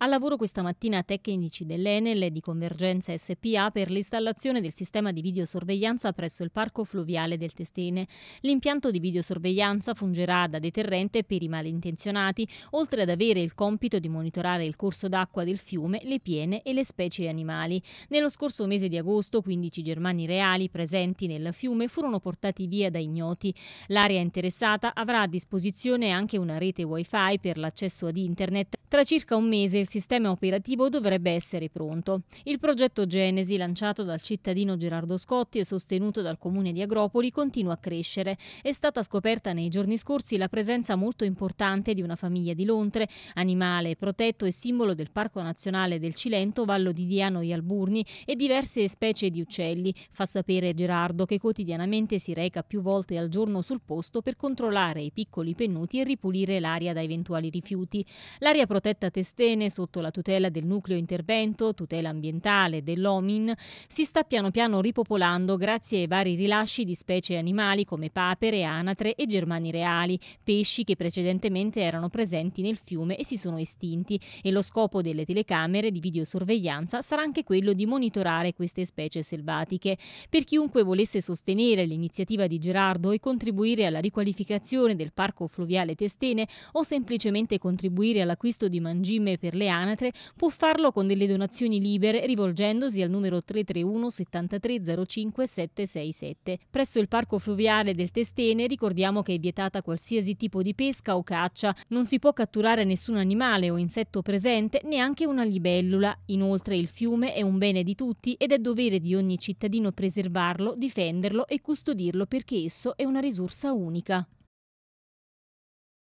Al lavoro questa mattina tecnici dell'Enel e di Convergenza SPA per l'installazione del sistema di videosorveglianza presso il Parco Fluviale del Testene. L'impianto di videosorveglianza fungerà da deterrente per i malintenzionati, oltre ad avere il compito di monitorare il corso d'acqua del fiume, le piene e le specie animali. Nello scorso mese di agosto 15 germani reali presenti nel fiume furono portati via da ignoti. L'area interessata avrà a disposizione anche una rete wifi per l'accesso ad internet. Tra circa un mese il sistema operativo dovrebbe essere pronto. Il progetto Genesi, lanciato dal cittadino Gerardo Scotti e sostenuto dal comune di Agropoli, continua a crescere. È stata scoperta nei giorni scorsi la presenza molto importante di una famiglia di lontre, animale protetto e simbolo del Parco Nazionale del Cilento, Vallo di Diano e Alburni e diverse specie di uccelli. Fa sapere Gerardo che quotidianamente si reca più volte al giorno sul posto per controllare i piccoli pennuti e ripulire l'aria da eventuali rifiuti. L'aria protetta Testene sotto la tutela del nucleo intervento, tutela ambientale, dell'OMIN, si sta piano piano ripopolando grazie ai vari rilasci di specie animali come papere, anatre e germani reali, pesci che precedentemente erano presenti nel fiume e si sono estinti e lo scopo delle telecamere di videosorveglianza sarà anche quello di monitorare queste specie selvatiche. Per chiunque volesse sostenere l'iniziativa di Gerardo e contribuire alla riqualificazione del parco fluviale Testene o semplicemente contribuire all'acquisto di mangime per le le anatre, può farlo con delle donazioni libere rivolgendosi al numero 331 7305 767. Presso il parco fluviale del Testene ricordiamo che è vietata qualsiasi tipo di pesca o caccia, non si può catturare nessun animale o insetto presente, neanche una libellula. Inoltre il fiume è un bene di tutti ed è dovere di ogni cittadino preservarlo, difenderlo e custodirlo perché esso è una risorsa unica.